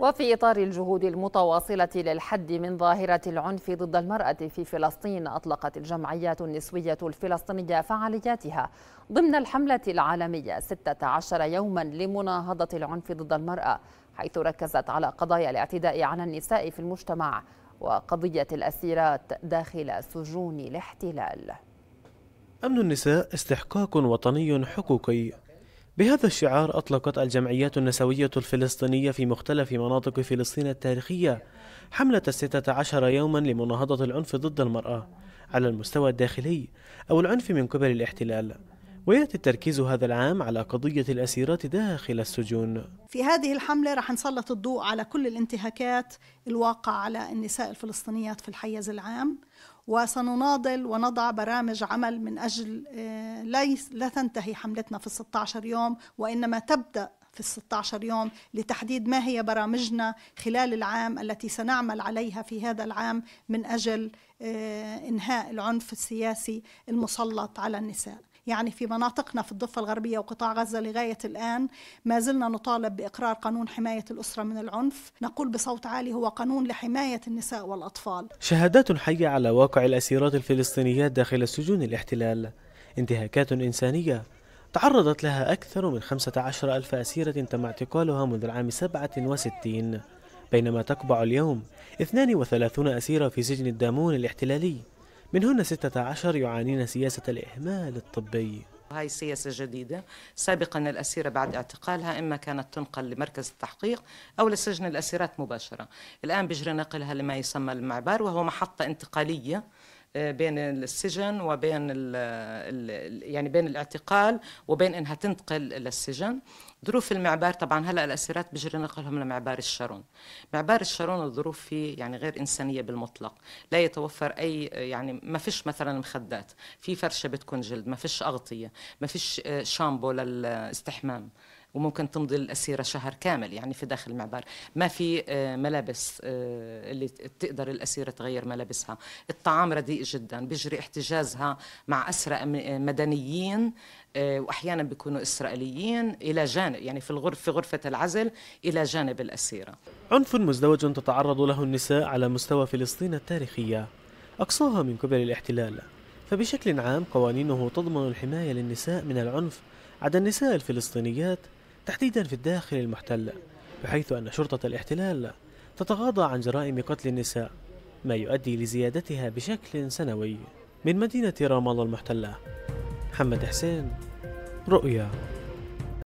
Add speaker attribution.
Speaker 1: وفي إطار الجهود المتواصلة للحد من ظاهرة العنف ضد المرأة في فلسطين أطلقت الجمعيات النسوية الفلسطينية فعالياتها ضمن الحملة العالمية 16 يوما لمناهضة العنف ضد المرأة حيث ركزت على قضايا الاعتداء على النساء في المجتمع وقضية الأسيرات داخل سجون الاحتلال
Speaker 2: أمن النساء استحقاق وطني حقوقي بهذا الشعار أطلقت الجمعيات النسوية الفلسطينية في مختلف مناطق فلسطين التاريخية حملة الستة عشر يوما لمناهضة العنف ضد المرأة على المستوى الداخلي أو العنف من قبل الاحتلال وياتي التركيز هذا العام على قضيه الاسيرات داخل السجون.
Speaker 3: في هذه الحمله رح نسلط الضوء على كل الانتهاكات الواقع على النساء الفلسطينيات في الحيز العام وسنناضل ونضع برامج عمل من اجل آه، ليس لا تنتهي حملتنا في 16 يوم وانما تبدا في 16 يوم لتحديد ما هي برامجنا خلال العام التي سنعمل عليها في هذا العام من اجل آه، انهاء العنف السياسي المسلط على النساء يعني في مناطقنا في الضفة الغربية وقطاع غزة لغاية الآن ما زلنا نطالب بإقرار قانون حماية الأسرة من العنف نقول بصوت عالي هو قانون لحماية النساء والأطفال
Speaker 2: شهادات حية على واقع الأسيرات الفلسطينيات داخل سجون الاحتلال انتهاكات إنسانية تعرضت لها أكثر من 15 ألف أسيرة تم اعتقالها منذ العام 67 بينما تقبع اليوم 32 أسيرة في سجن الدامون الاحتلالي منهن 16 يعانين سياسة الإهمال الطبي
Speaker 4: هاي سياسة جديدة سابقا الأسيرة بعد اعتقالها إما كانت تنقل لمركز التحقيق أو لسجن الأسيرات مباشرة الآن بجري نقلها لما يسمى المعبر وهو محطة انتقالية بين السجن وبين ال الـ يعني بين الاعتقال وبين انها تنتقل للسجن ظروف المعبار طبعا هلا الاسيرات بجري نقلهم لمعبار الشارون معبار الشارون الظروف فيه يعني غير انسانيه بالمطلق لا يتوفر اي يعني ما فيش مثلا مخدات في فرشه بتكون جلد ما فيش اغطيه ما فيش آه، شامبو للاستحمام وممكن تمضي الأسيرة شهر كامل يعني في داخل المعبر ما في آه، ملابس آه، اللي تقدر الأسيرة تغير ملابسها الطعام رديء جدا بيجري احتجازها مع أسرى آه، مدنيين واحيانا بيكونوا اسرائيليين الى جانب يعني في الغرف في غرفه العزل الى جانب الاسيره.
Speaker 2: عنف مزدوج تتعرض له النساء على مستوى فلسطين التاريخيه اقصاها من قبل الاحتلال فبشكل عام قوانينه تضمن الحمايه للنساء من العنف عدا النساء الفلسطينيات تحديدا في الداخل المحتل بحيث أن شرطة الاحتلال تتغاضى عن جرائم قتل النساء ما يؤدي لزيادتها بشكل سنوي من مدينة رام الله المحتلة محمد حسين رؤيا